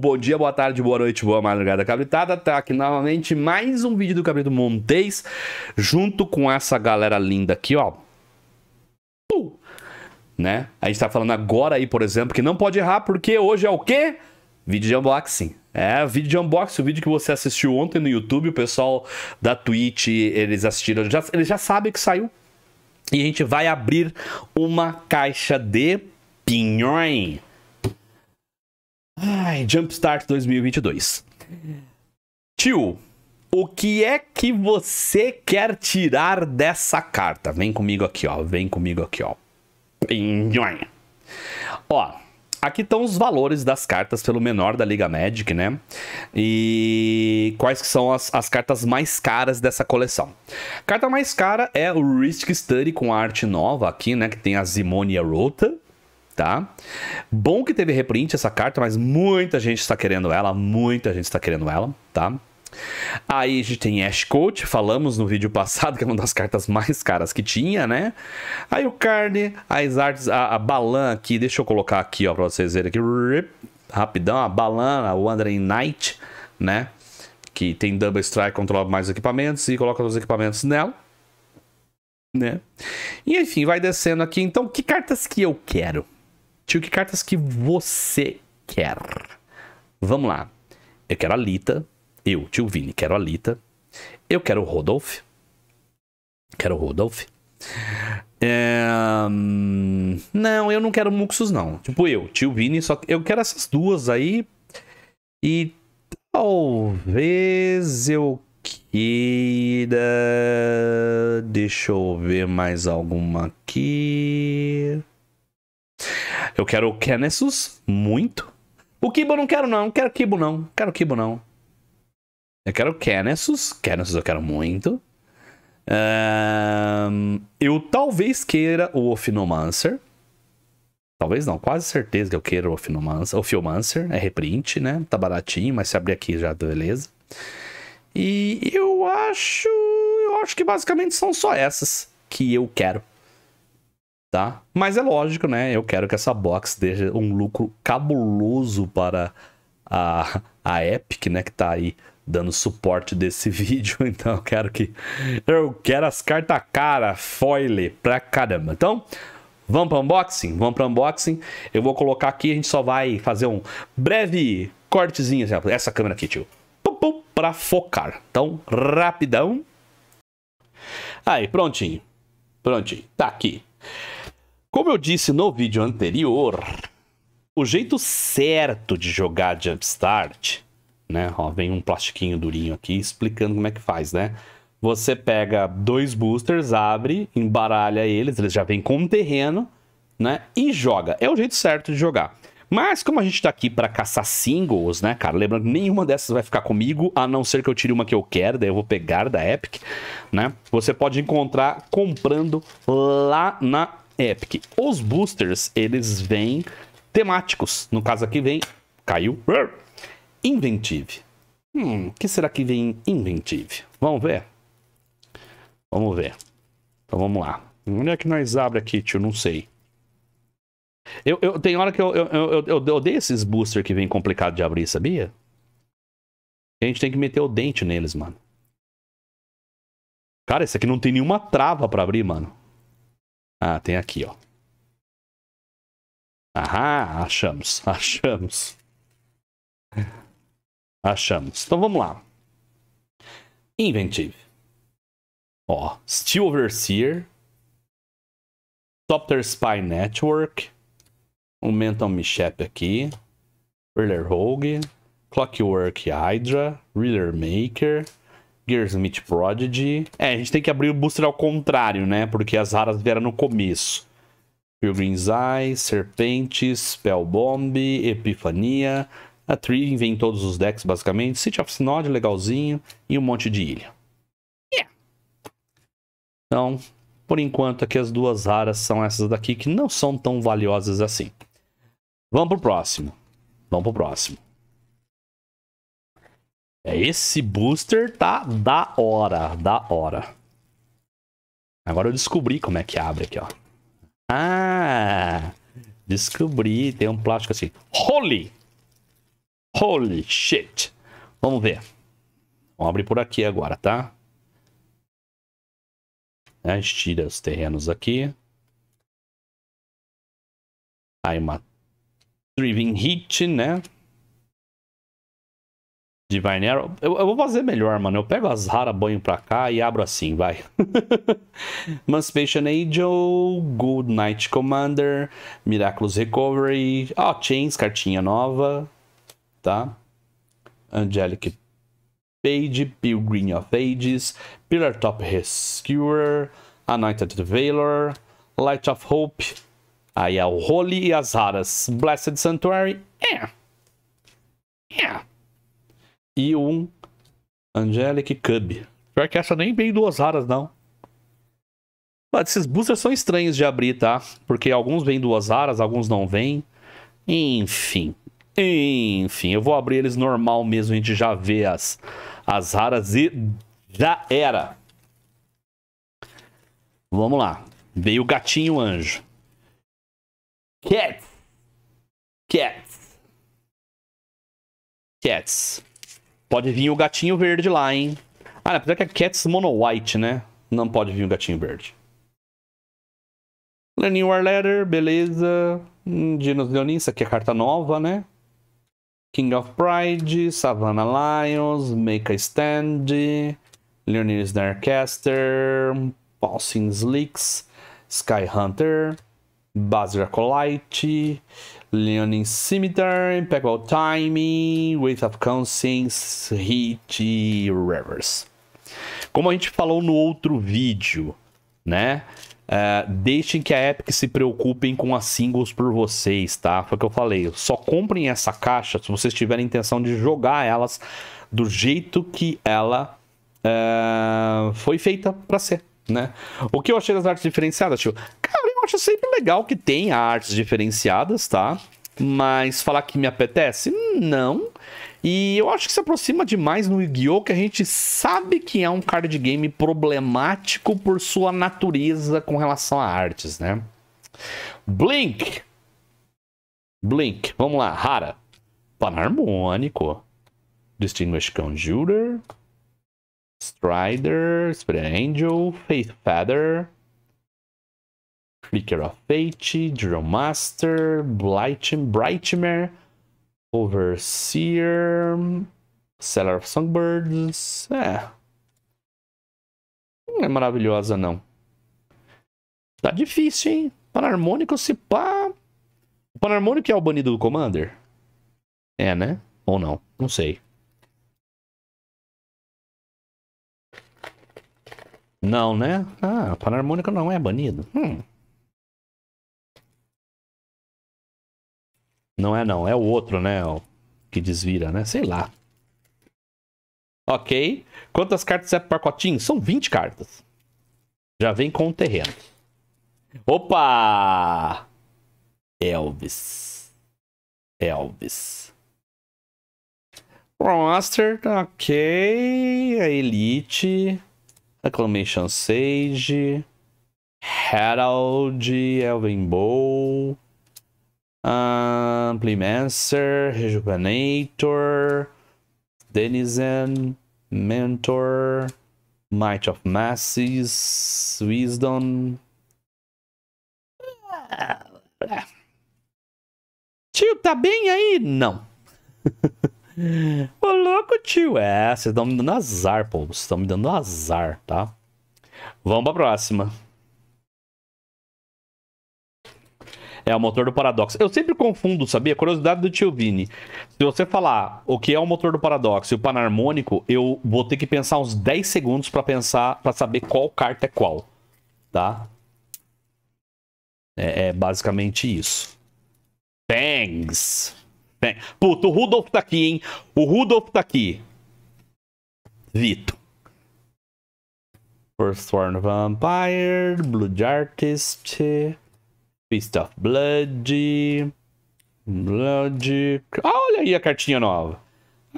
bom dia, boa tarde, boa noite, boa madrugada, cabritada. Tá aqui novamente mais um vídeo do Cabrito montês, junto com essa galera linda aqui, ó. Uh! né? A gente tá falando agora aí, por exemplo, que não pode errar, porque hoje é o quê? Vídeo de unboxing. É, vídeo de unboxing, o vídeo que você assistiu ontem no YouTube, o pessoal da Twitch, eles assistiram, já, eles já sabem que saiu. E a gente vai abrir uma caixa de pinhões. Ai, Jumpstart 2022. Tio, o que é que você quer tirar dessa carta? Vem comigo aqui, ó. Vem comigo aqui, ó. Ó, aqui estão os valores das cartas pelo menor da Liga Magic, né? E quais que são as, as cartas mais caras dessa coleção. A carta mais cara é o Risk Study com a arte nova aqui, né? Que tem a Zimonia Rota tá? Bom que teve reprint essa carta, mas muita gente está querendo ela, muita gente está querendo ela, tá? Aí a gente tem Ash Coach, falamos no vídeo passado que é uma das cartas mais caras que tinha, né? Aí o Carne, as artes, a, a Balan aqui, deixa eu colocar aqui, ó, pra vocês verem aqui, rip, rapidão, a Balan, a Wandering Knight, né? Que tem Double Strike, controla mais equipamentos e coloca os equipamentos nela, né? E enfim, vai descendo aqui. Então, que cartas que eu quero, Tio, que cartas que você quer? Vamos lá. Eu quero a Lita. Eu, tio Vini, quero a Lita. Eu quero o Rodolfo, Quero o Rodolfo. É... Hum, não, eu não quero Muxus, não. Tipo, eu, tio Vini, só eu quero essas duas aí. E talvez eu queira. Deixa eu ver mais alguma aqui. Eu quero o Kenesus muito. O Kibo eu não quero não, quero Kibo não, quero Kibo não. Eu quero o Kenesus, Kenesus eu quero muito. Um, eu talvez queira o Ophinomancer. Talvez não, quase certeza que eu queira o Ophinomancer. Ophiomancer é reprint, né? Tá baratinho, mas se abrir aqui já tá beleza. E eu acho, eu acho que basicamente são só essas que eu quero tá? Mas é lógico, né? Eu quero que essa box dê um lucro cabuloso para a, a Epic, né? Que tá aí dando suporte desse vídeo. Então eu quero que. Eu quero as cartas cara, foil pra caramba. Então. Vamos para unboxing? Vamos para unboxing. Eu vou colocar aqui, a gente só vai fazer um breve cortezinho. Assim, essa câmera aqui, tio. Para focar. Então, rapidão. Aí, prontinho. Prontinho. Tá aqui. Como eu disse no vídeo anterior, o jeito certo de jogar Jumpstart, né? Ó, vem um plastiquinho durinho aqui explicando como é que faz, né? Você pega dois boosters, abre, embaralha eles, eles já vêm com um terreno, né? E joga. É o jeito certo de jogar. Mas como a gente tá aqui para caçar singles, né, cara? Lembrando, nenhuma dessas vai ficar comigo, a não ser que eu tire uma que eu quero, daí eu vou pegar da Epic, né? Você pode encontrar comprando lá na Epic. Os boosters, eles vêm temáticos. No caso aqui vem... Caiu. Inventive. Hum, o que será que vem em Inventive? Vamos ver? Vamos ver. Então vamos lá. Onde é que nós abre aqui, tio? Não sei. Eu, eu, tem hora que eu, eu, eu, eu, eu dei esses boosters que vem complicado de abrir, sabia? A gente tem que meter o dente neles, mano. Cara, esse aqui não tem nenhuma trava pra abrir, mano. Ah, tem aqui, ó. Ahá, achamos, achamos. Achamos. Então vamos lá. Inventive. Ó, Steel Overseer. Software Spy Network. Um Mental Mishap aqui. Thriller Rogue. Clockwork Hydra. Reader Maker. Gearsmith Prodigy. É, a gente tem que abrir o booster ao contrário, né? Porque as raras vieram no começo. Pilgrim's Eye, Serpentes, Spellbomb, Epifania. A Tree vem em todos os decks, basicamente. City of Snod legalzinho. E um monte de ilha. Yeah. Então, por enquanto, aqui as duas raras são essas daqui, que não são tão valiosas assim. Vamos pro próximo. Vamos pro próximo. É, esse booster tá da hora, da hora. Agora eu descobri como é que abre aqui, ó. Ah, descobri. Tem um plástico assim. Holy! Holy shit! Vamos ver. Vamos abrir por aqui agora, tá? A gente tira os terrenos aqui. Aí uma Driven Hit, né? Divine Arrow. Eu, eu, vou fazer melhor, mano. Eu pego as raras, banho pra cá e abro assim, vai. Manspation Angel, Good Night Commander, Miraculous Recovery, ó, oh, Chains, cartinha nova, tá? Angelic Page, Pilgrim of Ages, Pillar Top Rescuer, Anointed Valor, Light of Hope, aí é o Holy e as raras. Blessed Sanctuary, é. Yeah. É. Yeah e um Angelic Cub. Pior que essa nem vem duas raras, não. Mas esses boosters são estranhos de abrir, tá? Porque alguns vêm duas raras, alguns não vêm. Enfim. Enfim, eu vou abrir eles normal mesmo, a gente já vê as, as raras e já era. Vamos lá. Veio o gatinho anjo. Cats. Cats. Cats. Pode vir o gatinho verde lá, hein? Ah, apesar que é Cats Mono White, né? Não pode vir o gatinho verde. Learning War Letter, beleza. Hum, Dinos Leonin, isso aqui é carta nova, né? King of Pride, Savannah Lions, Make a Stand, Leonid Snarcaster, Pulsing Slicks, Sky Hunter, Basra Colite, Leonin Scimitar, Impactful Timing, Weight of Conscience, Hit e Reverse. Como a gente falou no outro vídeo, né? Uh, deixem que a Epic se preocupem com as singles por vocês, tá? Foi o que eu falei. Só comprem essa caixa se vocês tiverem intenção de jogar elas do jeito que ela uh, foi feita para ser, né? O que eu achei das artes diferenciadas, tio? Cara, acho sempre legal que tenha artes diferenciadas, tá? Mas falar que me apetece? Não. E eu acho que se aproxima demais no Yu-Gi-Oh! que a gente sabe que é um card game problemático por sua natureza com relação a artes, né? Blink. Blink. Vamos lá. Rara. Panharmônico. Distinguished Conjurer. Strider. Spirit Angel. Faith Feather. Flicker of Fate, Drill Master, Brightmare, Overseer, Seller of Songbirds. É. Não é maravilhosa, não. Tá difícil, hein? Panarmônico se pá. O Panarmônico é o banido do Commander? É, né? Ou não? Não sei. Não, né? Ah, Panarmônico não é banido. Hum. Não é não, é o outro, né? O que desvira, né? Sei lá. Ok. Quantas cartas é pro pacotinho? São 20 cartas. Já vem com o terreno. Opa! Elvis. Elvis. Roster, ok. A Elite. Acclamation Sage. Herald. Elven Bowl. Amplimancer, Rejuvenator, Denizen, Mentor, Might of Masses, Wisdom. Ah, é. Tio, tá bem aí? Não. Ô louco, tio. É, vocês estão me dando azar, pô. Vocês estão me dando azar, tá? Vamos pra próxima. É o motor do paradoxo. Eu sempre confundo, sabia? Curiosidade do tio Vini. Se você falar o que é o motor do paradoxo e o panarmônico, eu vou ter que pensar uns 10 segundos para pensar, para saber qual carta é qual, tá? É, é basicamente isso. Thanks. Thanks. Puta, o Rudolf tá aqui, hein? O Rudolf tá aqui. Vito. First Sworn Vampire, Blood Artist. Fist of Blood. Blood. Ah, olha aí a cartinha nova.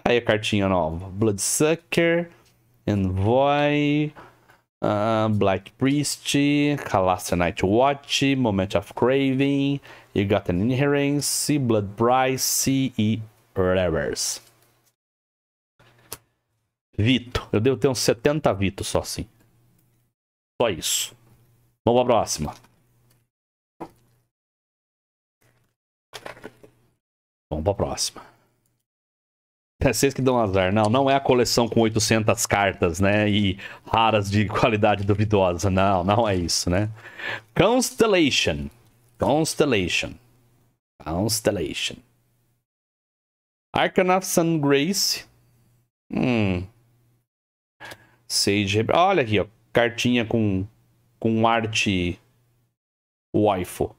Aí a cartinha nova. Bloodsucker. Envoy. Uh, ah, Blight Priest, Calastia Night Watch, Moment of Craving, You Got an Inherence, Blood Price e Rivers. Vito. Eu devo ter uns 70 Vito só assim. Só isso. Vamos pra próxima. Vamos pra próxima. É vocês que dão azar. Não, não é a coleção com 800 cartas, né? E raras de qualidade duvidosa. Não, não é isso, né? Constellation. Constellation. Constellation. Arcana Sun Grace. Hum. Sage. Olha aqui, ó. Cartinha com, com arte waifu.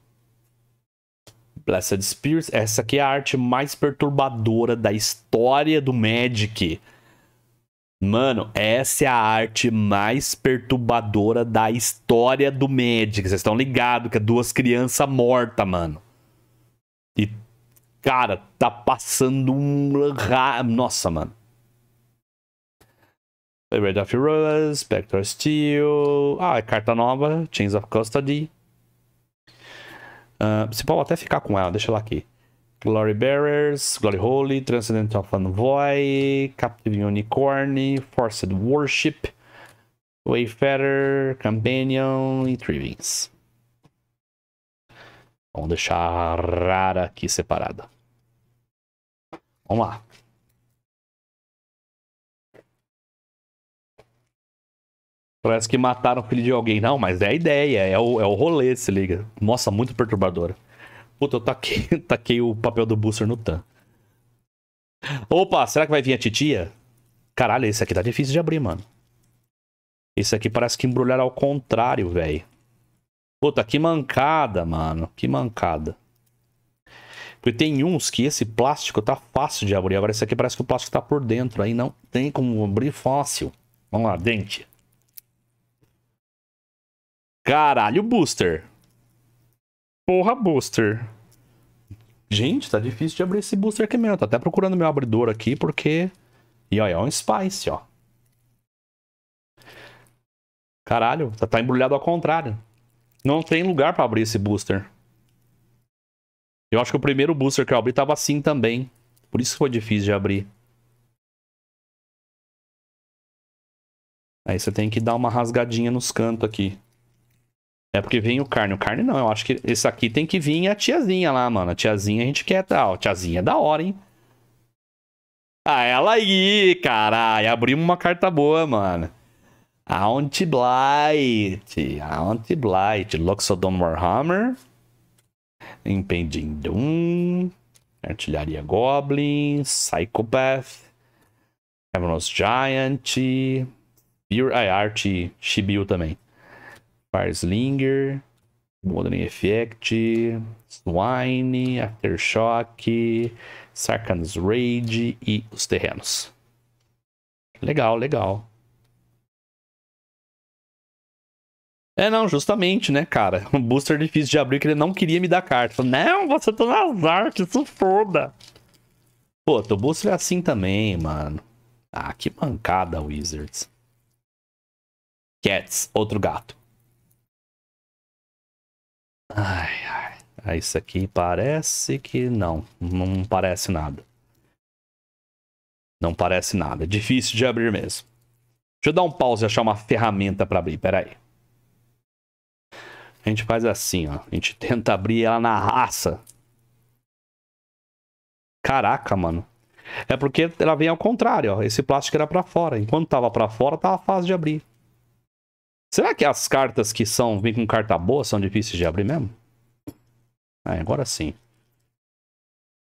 Blessed Spears. Essa aqui é a arte mais perturbadora da história do Magic. Mano, essa é a arte mais perturbadora da história do Magic. Vocês estão ligados que é duas crianças mortas, mano. E, cara, tá passando um... Nossa, mano. Red of Rose, Spectre Steel. Ah, é carta nova, Chains of Custody você ah, pode até ficar com ela, deixa ela aqui. Glory Bearers, Glory Holy, Transcendental Fanvoy, Captive Unicorn, Forced Worship, Wayfarer, Companion e Trivings. Vamos deixar a rara aqui separada. Vamos lá. Parece que mataram o filho de alguém. Não, mas é a ideia, é o, é o rolê, se liga. Nossa, muito perturbadora. Puta, eu taquei, taquei o papel do booster no tan. Opa, será que vai vir a titia? Caralho, esse aqui tá difícil de abrir, mano. Esse aqui parece que embrulharam ao contrário, velho. Puta, que mancada, mano. Que mancada. Porque tem uns que esse plástico tá fácil de abrir. Agora esse aqui parece que o plástico tá por dentro. Aí não tem como abrir fácil. Vamos lá, dente. Caralho, booster. Porra, booster. Gente, tá difícil de abrir esse booster aqui mesmo. Tô até procurando meu abridor aqui, porque... E olha, é um Spice, ó. Caralho, tá, tá embrulhado ao contrário. Não tem lugar para abrir esse booster. Eu acho que o primeiro booster que eu abri tava assim também. Por isso que foi difícil de abrir. Aí você tem que dar uma rasgadinha nos cantos aqui. É porque vem o carne. O carne não, eu acho que esse aqui tem que vir a tiazinha lá, mano. A tiazinha a gente quer tal. ó, Tiazinha é da hora, hein? Ah, ela aí, caralho. Abrimos uma carta boa, mano. Aunt Blight. Aunt Blight. Luxodon Warhammer. Impending Doom. Artilharia Goblin. Psychopath. Cavernous Giant. Pure ah, Art Shibiu também. Parslinger, Modeling Effect, Swine, Aftershock, Sarkan's Raid e os terrenos. Legal, legal. É, não, justamente, né, cara? Um booster difícil de abrir que ele não queria me dar carta. não, você tá nas artes, isso foda. Pô, teu booster é assim também, mano. Ah, que mancada, Wizards. Cats, outro gato. Ai, ai. Ah, isso aqui parece que não. Não parece nada. Não parece nada. É difícil de abrir mesmo. Deixa eu dar um pause e achar uma ferramenta para abrir. Pera aí. A gente faz assim, ó. A gente tenta abrir ela na raça. Caraca, mano. É porque ela vem ao contrário, ó. Esse plástico era para fora. Enquanto tava para fora, tava fácil de abrir. Será que as cartas que são vêm com carta boa são difíceis de abrir mesmo? Ah, agora sim.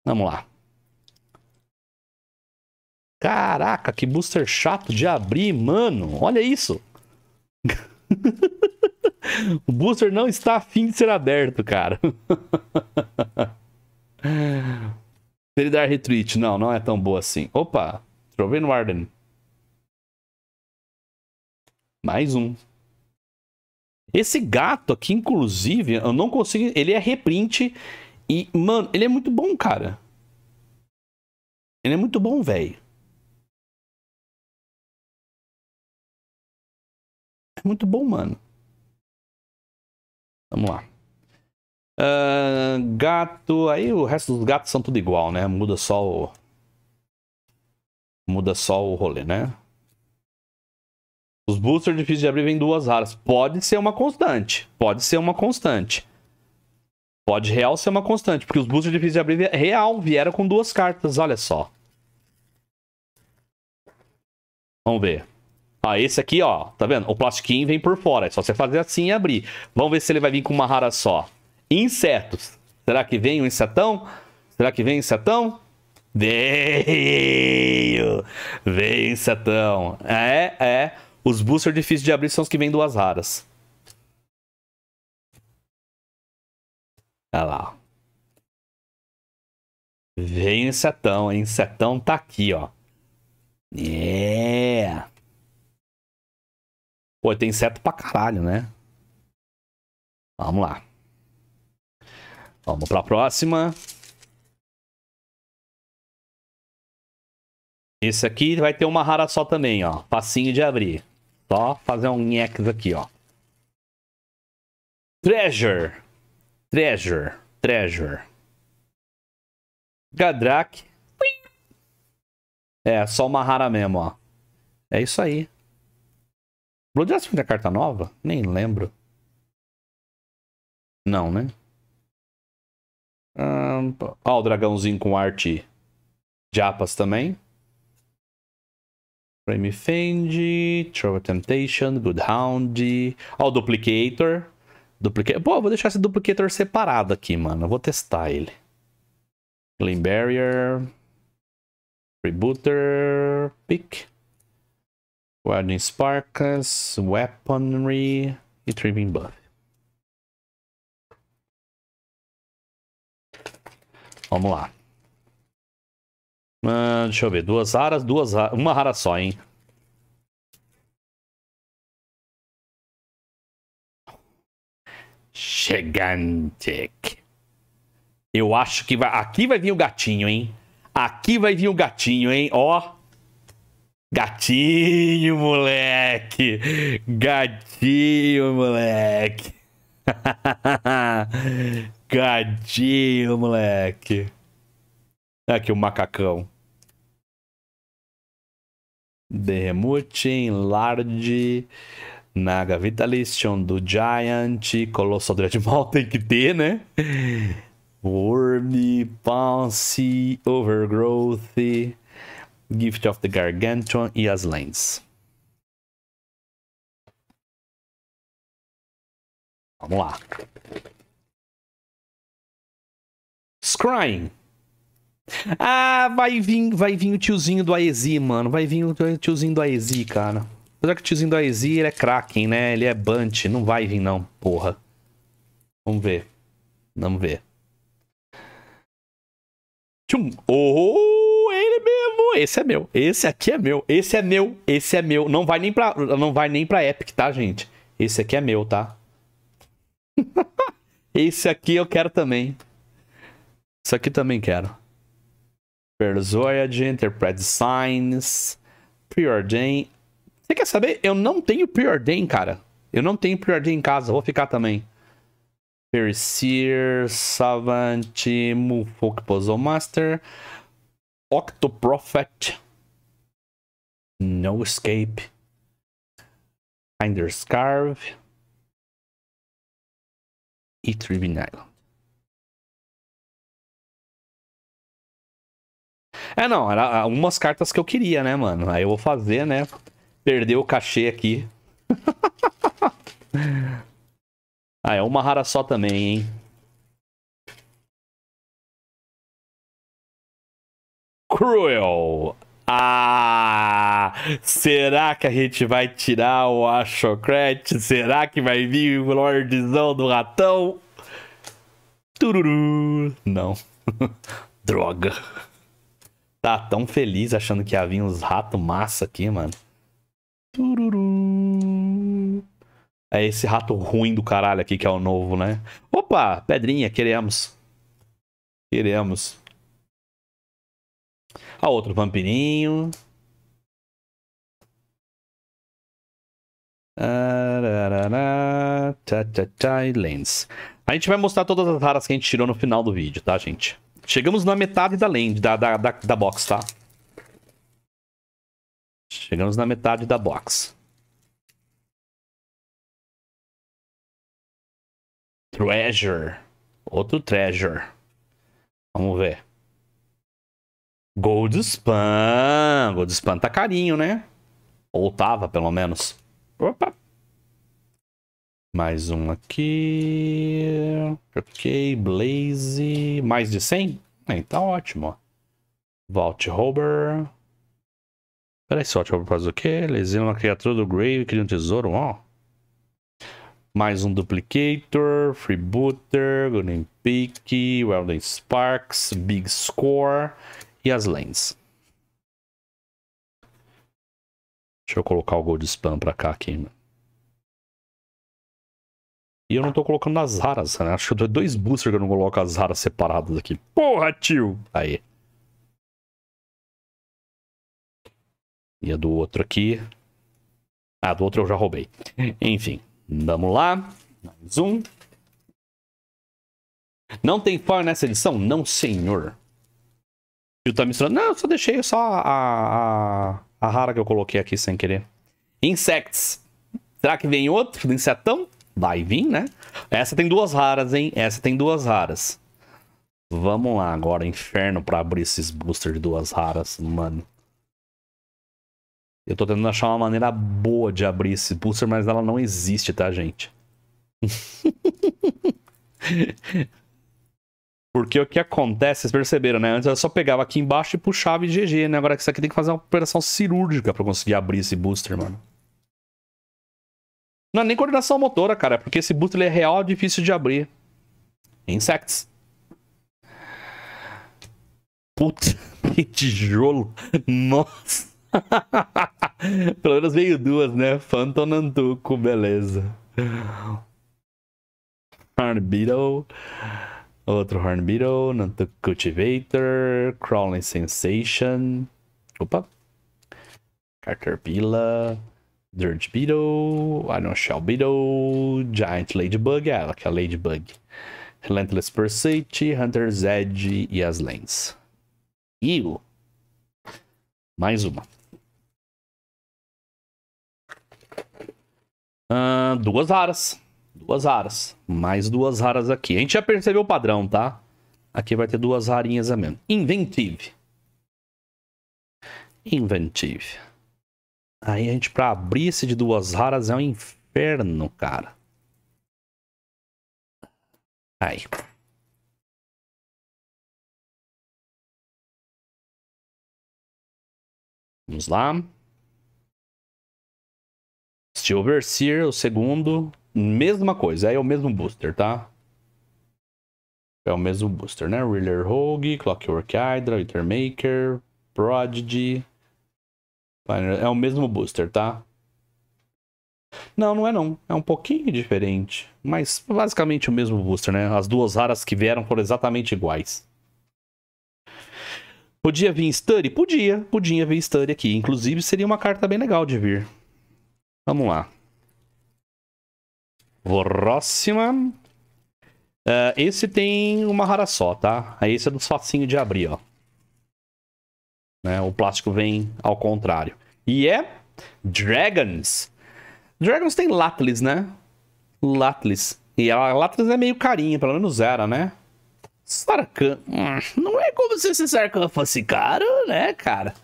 Vamos lá. Caraca, que booster chato de abrir, mano. Olha isso. o booster não está afim de ser aberto, cara. Ele dar retreat. Não, não é tão boa assim. Opa, Troven Warden. Mais um. Esse gato aqui, inclusive, eu não consigo. Ele é reprint. E, mano, ele é muito bom, cara. Ele é muito bom, velho. É muito bom, mano. Vamos lá. Uh, gato. Aí o resto dos gatos são tudo igual, né? Muda só o. Muda só o rolê, né? Os boosters difíceis de abrir vêm duas raras. Pode ser uma constante. Pode ser uma constante. Pode real ser uma constante, porque os boosters difíceis de abrir real vieram com duas cartas, olha só. Vamos ver. Ah, esse aqui, ó, tá vendo? O plastiquinho vem por fora, é só você fazer assim e abrir. Vamos ver se ele vai vir com uma rara só. Insetos. Será que vem um insetão? Será que vem um insetão? Veio! Veio insetão. É, é. Os boosters difíceis de abrir são os que vêm duas raras. Olha lá. Vem o insetão, O Insetão tá aqui, ó. É. Pô, tem inseto pra caralho, né? Vamos lá. Vamos pra próxima. Esse aqui vai ter uma rara só também, ó. Passinho de abrir. Só fazer um nhex aqui, ó. Treasure. Treasure. Treasure. Gadrak. É, só uma rara mesmo, ó. É isso aí. Blood foi é carta nova? Nem lembro. Não, né? Ah, ó, o dragãozinho com arte Japas também. Frame Fendi, Trouble Temptation, Good Hound. Ó, o Duplicator. Duplicator. Pô, vou deixar esse Duplicator separado aqui, mano. Eu vou testar ele. Clean Barrier. Rebooter. Pick. Wilding Sparkas. Weaponry. E Trimming Buff. Vamos lá. Uh, deixa eu ver. Duas raras, duas raras. Uma rara só, hein? Gigantic. Eu acho que vai. Aqui vai vir o gatinho, hein? Aqui vai vir o gatinho, hein? Ó. Gatinho, moleque. Gatinho, moleque. gatinho, moleque. Aqui o macacão. Derremute, Enlarde, Naga Vitalistion, do Giant, Colossal Dreadmaw tem que ter, né? Worm, Pounce, Overgrowth, Gift of the Gargantuan e as Lens. Vamos lá. Scrying. Ah, vai vir, vai vir o tiozinho do Aezi, mano. Vai vir o tiozinho do Aezi, cara. Apesar que o tiozinho do Aezi, ele é Kraken, né? Ele é Bunt. Não vai vir, não, porra. Vamos ver. Vamos ver. Tchum. Oh, ele mesmo. Esse é meu. Esse aqui é meu. Esse é meu. Esse é meu. Não vai nem pra, não vai nem pra Epic, tá, gente? Esse aqui é meu, tá? Esse aqui eu quero também. Isso aqui também quero. Pearl's Voyage, Enterprise Signs, Preordain. Você quer saber? Eu não tenho Preordain, cara. Eu não tenho Preordain em casa, vou ficar também. Perseer, Savant, Mufok Puzzle Master, Octoprophet, No Escape, Kinder Scarve e Tribunal. É, não, era ah, umas cartas que eu queria, né, mano? Aí eu vou fazer, né? Perder o cachê aqui. ah, é uma rara só também, hein? Cruel. Ah, será que a gente vai tirar o Ashocrat? Será que vai vir o Lordzão do Ratão? Tururu. Não. Droga tá tão feliz achando que ia vir uns ratos massa aqui, mano. Tururu. É esse rato ruim do caralho aqui que é o novo, né? Opa, pedrinha, queremos. Queremos. A ah, outro vampirinho. Ararará, lens. A gente vai mostrar todas as raras que a gente tirou no final do vídeo, tá, gente? Chegamos na metade da lane, da, da, da, da box, tá? Chegamos na metade da box. Treasure. Outro treasure. Vamos ver. Gold Spam. Gold Spam tá carinho, né? Ou tava, pelo menos. Opa, mais um aqui. Ok, Blaze. Mais de 100? Então, tá ótimo. Vault Hober, Peraí, Vault Hober faz o quê? Lesiona é uma criatura do Grave, cria um tesouro, ó. Mais um Duplicator, Freebooter, Golden Peak, Welding Sparks, Big Score e as Lens. Deixa eu colocar o Gold Spam pra cá aqui. Né? E eu não tô colocando as raras, né? Acho que eu tô dois boosters que eu não coloco as raras separadas aqui. Porra, tio! Aí. E a do outro aqui. Ah, do outro eu já roubei. Enfim, vamos lá. Mais um. Não tem power nessa edição? Não, senhor. Tio tá misturando. Não, eu só deixei só a, a, a rara que eu coloquei aqui sem querer. Insects. Será que vem outro do insetão? Vai vir, né? Essa tem duas raras, hein? Essa tem duas raras. Vamos lá agora, inferno, pra abrir esses boosters de duas raras, mano. Eu tô tentando achar uma maneira boa de abrir esse booster, mas ela não existe, tá, gente? Porque o que acontece, vocês perceberam, né? Antes eu só pegava aqui embaixo e puxava e GG, né? Agora que isso aqui tem que fazer uma operação cirúrgica pra conseguir abrir esse booster, mano. Não é nem coordenação motora, cara, porque esse boot é real difícil de abrir. Insects. Puta, que tijolo. Nossa. Pelo menos veio duas, né? Phantom Nantuco, beleza. Horn Beetle. Outro Horn Beetle. Nantuco Cultivator. Crawling Sensation. Opa. Caterpillar. Dirt Beetle, Iron Shell Beetle, Giant Ladybug, é ela que é a Ladybug. Relentless Pursuit, Hunter's Edge e as Lens. Eagle. Mais uma. Uh, duas raras. Duas raras. Mais duas raras aqui. A gente já percebeu o padrão, tá? Aqui vai ter duas rarinhas a menos. Inventive. Inventive. Aí a gente, pra abrir esse de duas raras, é um inferno, cara. Aí. Vamos lá. Steel Overseer, o segundo. Mesma coisa, é o mesmo booster, tá? É o mesmo booster, né? Reeler Rogue, Clockwork Hydra, Intermaker, Prodigy, é o mesmo booster, tá? Não, não é não. É um pouquinho diferente. Mas basicamente o mesmo booster, né? As duas raras que vieram foram exatamente iguais. Podia vir Study? Podia. Podia vir Study aqui. Inclusive seria uma carta bem legal de vir. Vamos lá. Próxima. Uh, esse tem uma rara só, tá? Aí Esse é do facinhos de abrir, ó. Né? O plástico vem ao contrário. E é Dragons. Dragons tem Latlis, né? Latlis. E a Latlis é meio carinha, pelo menos era, né? Sarkan. Ah, não é como se esse Sarkan fosse caro, né, cara?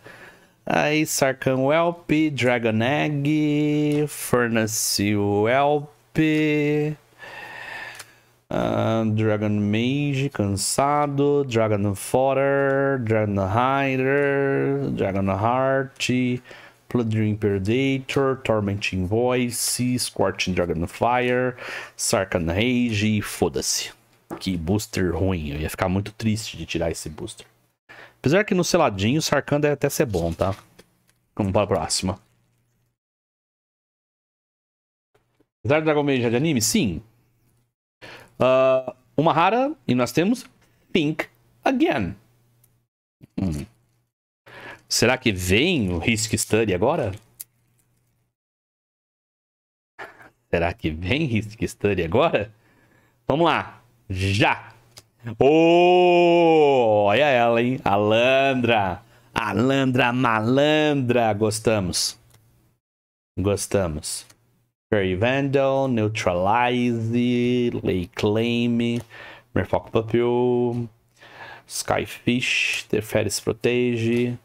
Aí, Sarkan Whelp, Dragon Egg, Furnace Whelp. Uh, Dragon Mage, cansado. Dragon Fodder, Dragon Hider, Dragon Heart, Blood Dream Predator, Tormenting Voice, Scorching Dragon Fire, Sarkan Rage, foda-se. Que booster ruim, eu ia ficar muito triste de tirar esse booster. Apesar que no seladinho, Sarkan deve é até ser bom, tá? Vamos para a próxima. Apesar do Dragon Mage é de anime? Sim, Uh, uma rara, e nós temos Think Again. Hum. Será que vem o Risk Study agora? Será que vem Risk Study agora? Vamos lá, já! Oh, olha ela, hein? Alandra! Alandra malandra! Gostamos. Gostamos. Fairy Vandal, Neutralize, Lay Claim, Merfolk Papil, Skyfish, Teferis Protege,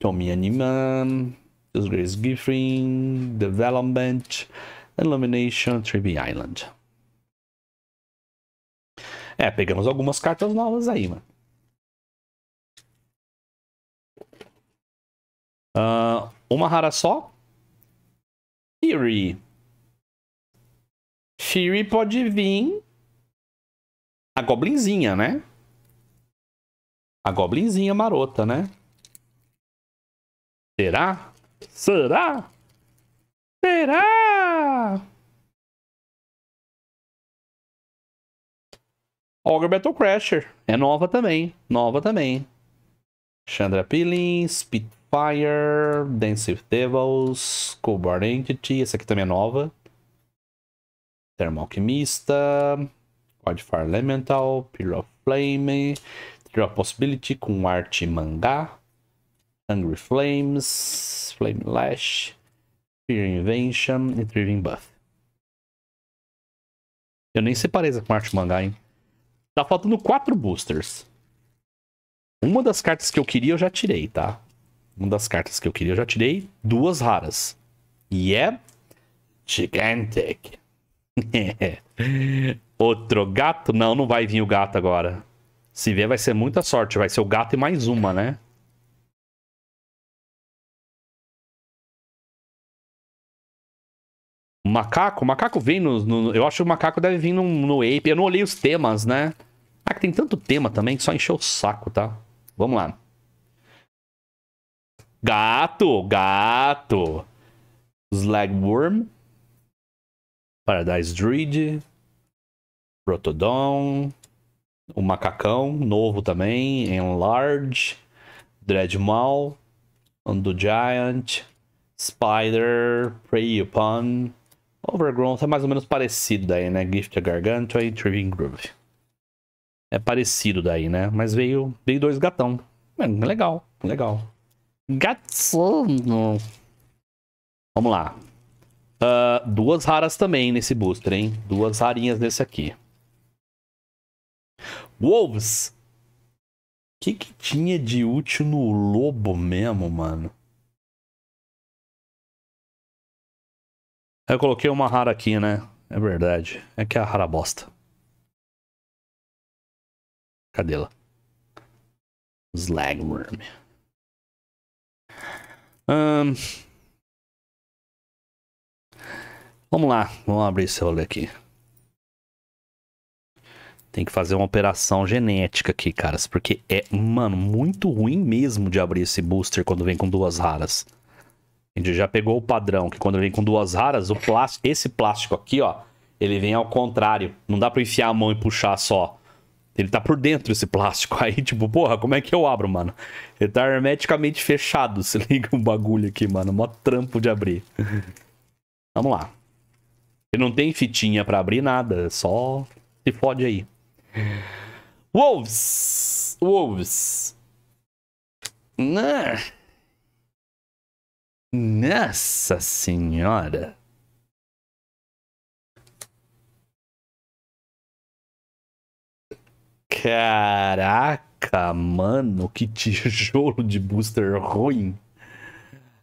Tommy Animan, Disgrace Gifting, Development, Illumination, Tribby Island. É, pegamos algumas cartas novas aí, mano. Uh, uma rara só. Eerie. Shiri pode vir a Goblinzinha, né? A Goblinzinha marota, né? Será? Será? Será? Ogre Battle Crasher. É nova também. Nova também. Chandra Peeling, Spitfire, Dance with Devils, Cobalt Entity. Essa aqui também é nova. Thermalquimista, Godfire Elemental, Pillar of Flame, of Possibility com arte mangá, Hungry Flames, Flame Lash, Fear Invention e Driven Buff. Eu nem separei essa com arte mangá, hein? Tá faltando quatro boosters. Uma das cartas que eu queria eu já tirei, tá? Uma das cartas que eu queria eu já tirei, duas raras. E yeah. é Gigantic. É. Outro gato? Não, não vai vir o gato agora. Se vier, vai ser muita sorte. Vai ser o gato e mais uma, né? O macaco? O macaco vem no, no, Eu acho que o macaco deve vir no, no Ape. Eu não olhei os temas, né? Ah, que tem tanto tema também que só encheu o saco, tá? Vamos lá. Gato, gato. Slagworm. Paradise Druid, Protodon, o Macacão, novo também, Enlarge, Dreadmaw, Undo Giant, Spider, Prey Upon, Overgrown, é mais ou menos parecido daí, né? Gift Gargantua e Triving Groove. É parecido daí, né? Mas veio, veio dois gatão. É, legal, legal. Gatsono! Vamos lá. Uh, duas raras também nesse booster, hein? Duas rarinhas nesse aqui. Wolves. O que, que tinha de útil no lobo mesmo, mano? Eu coloquei uma rara aqui, né? É verdade. É que é a rara bosta. Cadê ela? Slagworm. Um... Vamos lá, vamos abrir esse olho aqui. Tem que fazer uma operação genética aqui, caras. Porque é, mano, muito ruim mesmo de abrir esse booster quando vem com duas raras. A gente já pegou o padrão, que quando vem com duas raras, o plástico, esse plástico aqui, ó, ele vem ao contrário. Não dá pra enfiar a mão e puxar só. Ele tá por dentro esse plástico. Aí, tipo, porra, como é que eu abro, mano? Ele tá hermeticamente fechado. Se liga um bagulho aqui, mano. Mó trampo de abrir. Vamos lá. Ele não tem fitinha para abrir nada, só se fode aí. Wolves! Wolves! Né? Nossa senhora! Caraca, mano, que tijolo de booster ruim.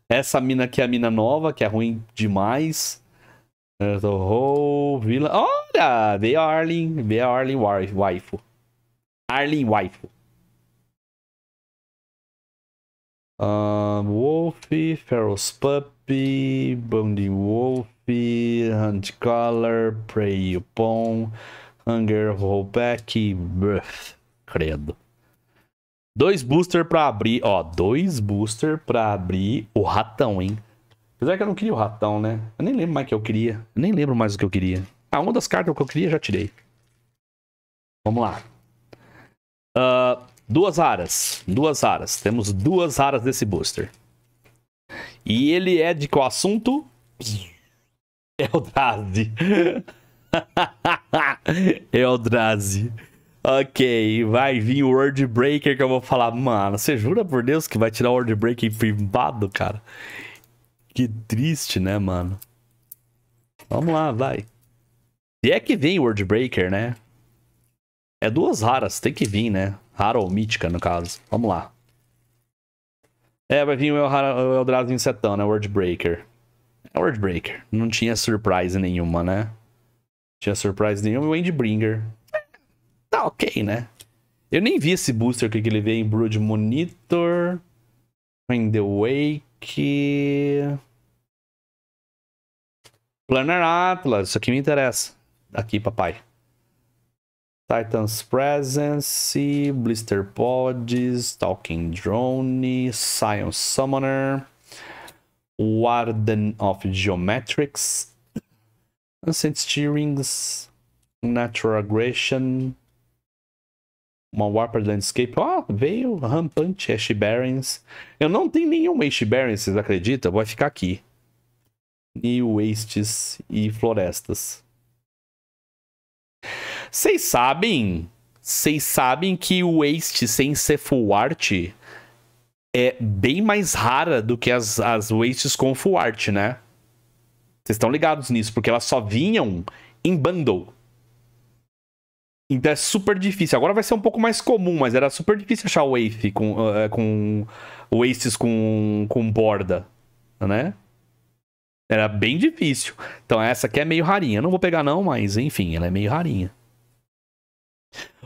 Essa mina aqui é a mina nova, que é ruim demais. The whole villa. Olha! The Arlen. The Arlen Waifu. Arlen Waifu. Um, Wolfie, Feral's Puppy, Bounding Wolf, Hunt Color, Prey Upon, Hunger, Rollback e Birth. Credo. Dois booster pra abrir, ó, dois booster pra abrir o ratão, hein? Apesar que eu não queria o ratão, né? Eu nem lembro mais o que eu queria. Eu nem lembro mais o que eu queria. Ah, uma das cartas que eu queria já tirei. Vamos lá. Uh, duas aras. Duas aras. Temos duas aras desse booster. E ele é de qual assunto? Eldrazi. Eldrazi. Ok, vai vir o Word Breaker que eu vou falar. Mano, você jura por Deus que vai tirar o Word Breaker privado, cara? Que triste, né, mano? Vamos lá, vai. Se é que vem Wordbreaker, né? É duas raras, tem que vir, né? Rara ou mítica, no caso. Vamos lá. É, vai vir o Eldrazi Insetão, né? Wordbreaker. É Wordbreaker. Não tinha surprise nenhuma, né? Não tinha surprise nenhuma. E o Endbringer. Tá ok, né? Eu nem vi esse booster que ele veio em Brood Monitor. Em The Wake que. Planner Atlas, isso aqui me interessa. Aqui, papai. Titan's Presence, Blister Pods, Talking Drone, Science Summoner, Warden of Geometrics, Ancient Steerings, Natural Aggression, uma Warped Landscape, ó, oh, veio rampante Ash Barrens. Eu não tenho nenhum Ash Barrens, vocês acreditam? Vai ficar aqui. E wastes e florestas. Vocês sabem? Vocês sabem que o waste sem ser full art é bem mais rara do que as, as wastes com full art, né? Vocês estão ligados nisso, porque elas só vinham em bundle. Então é super difícil. Agora vai ser um pouco mais comum, mas era super difícil achar o Wafe com, uh, com Wastes com, com borda, né? Era bem difícil. Então essa aqui é meio rarinha. não vou pegar não, mas enfim, ela é meio rarinha.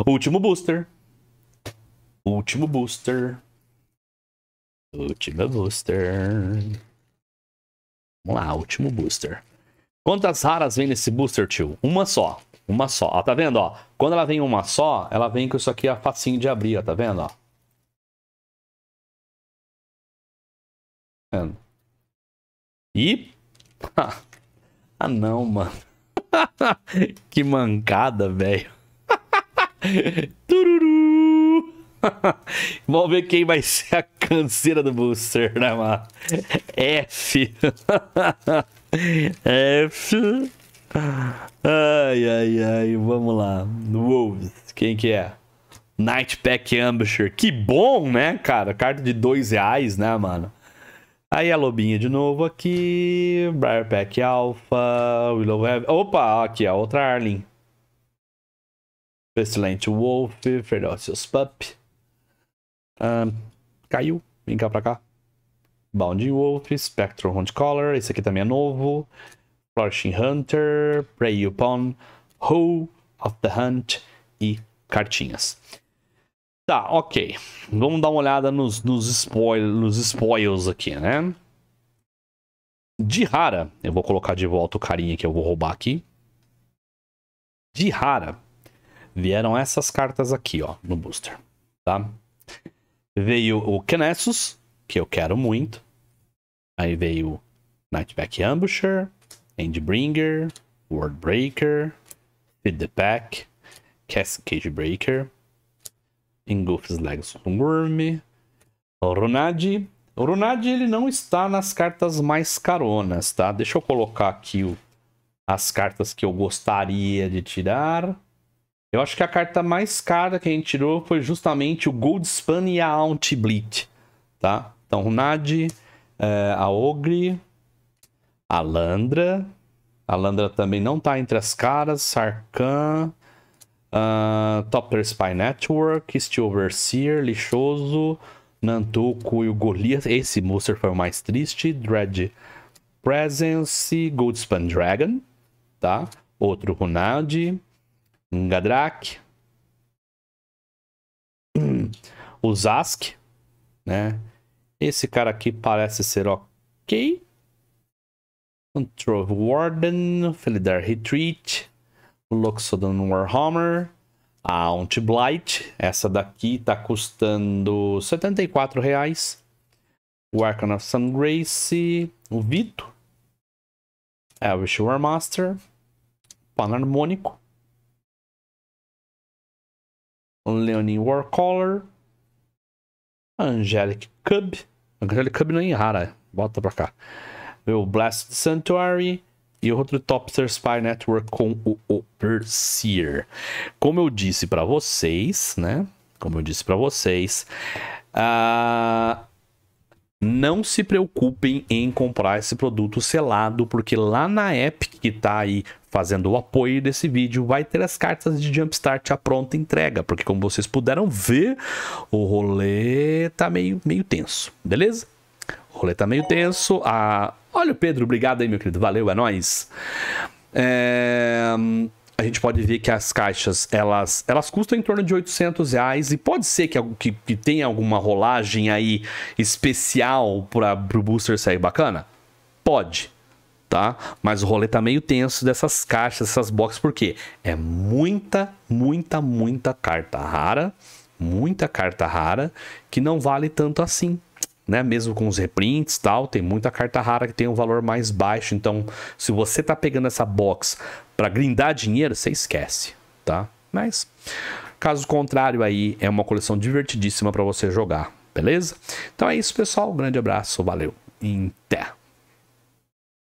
Último booster. Último booster. Último booster. Vamos lá, último booster. Quantas raras vem nesse booster, tio? Uma só. Uma só. Ó, tá vendo, ó? Quando ela vem uma só, ela vem com isso aqui a facinho de abrir, ó, tá vendo, ó? Vendo? E... ah, não, mano. que mancada, velho. Tururu. Vamos ver quem vai ser a canseira do booster, né, mano? F. F. Ai, ai, ai, vamos lá. Wolves, quem que é? Nightpack Ambusher. Que bom, né, cara? Carta de dois reais, né, mano? Aí a lobinha de novo aqui. Briarpack Alpha. Willow Heaven. Opa, aqui a outra Arlin. Pestilente Wolf. Ferocious Pup. Um, caiu. Vem cá pra cá. Bound Wolf. Spectral Hunt Collar. Esse aqui também é novo. Flourishing Hunter, Prey Upon, Whole of the Hunt e cartinhas. Tá, ok. Vamos dar uma olhada nos, nos, spoil, nos spoils aqui, né? De rara, eu vou colocar de volta o carinha que eu vou roubar aqui. De rara, vieram essas cartas aqui, ó, no booster, tá? Veio o Kenessus, que eu quero muito. Aí veio Nightback Ambusher, Endbringer, Wordbreaker, Feed the Pack, Cascade Breaker, Ingolf's Legs Worm, Runad. O Runad ele não está nas cartas mais caronas, tá? Deixa eu colocar aqui o, as cartas que eu gostaria de tirar. Eu acho que a carta mais cara que a gente tirou foi justamente o Goldspan e a Aunt Bleed, tá? Então, Runad, é, eh, a Ogre, Alandra. Alandra também não está entre as caras. Sarkan. Uh, ah, Topper Spy Network, Steel Overseer, Lixoso, Nantuko e o Goliath. Esse monster foi o mais triste. Dread Presence, Goldspan Dragon, tá? Outro Ronald, Ngadrak, o Zask, né? Esse cara aqui parece ser ok. Control Warden, Felidar Retreat, o Loxodon Warhammer, a Aunt Blight, essa daqui tá custando 74 reais. O Arcan of Sun Grace, o Vito, Elvish Warmaster, Panharmônico, Leonin Warcaller, Angelic Cub, Angelic Cub não é rara, bota pra cá o Blast Sanctuary e outro Topster Spy Network com o Overseer. Como eu disse para vocês, né? Como eu disse para vocês, uh, não se preocupem em comprar esse produto selado, porque lá na Epic que tá aí fazendo o apoio desse vídeo, vai ter as cartas de Jumpstart à pronta entrega, porque como vocês puderam ver, o rolê tá meio, meio tenso, beleza? O rolê tá meio tenso. Ah, olha o Pedro, obrigado aí, meu querido. Valeu, é nóis. É a gente pode ver que as caixas elas, elas custam em torno de 800 reais e pode ser que, que, que tenha alguma rolagem aí especial para o booster sair bacana? Pode, tá? Mas o rolê tá meio tenso dessas caixas, dessas boxes, porque é muita, muita, muita carta rara, muita carta rara que não vale tanto assim, né? Mesmo com os reprints tal, tem muita carta rara que tem um valor mais baixo. Então, se você tá pegando essa box para grindar dinheiro, você esquece, tá? Mas caso contrário aí, é uma coleção divertidíssima para você jogar, beleza? Então é isso, pessoal. grande abraço, valeu. Até.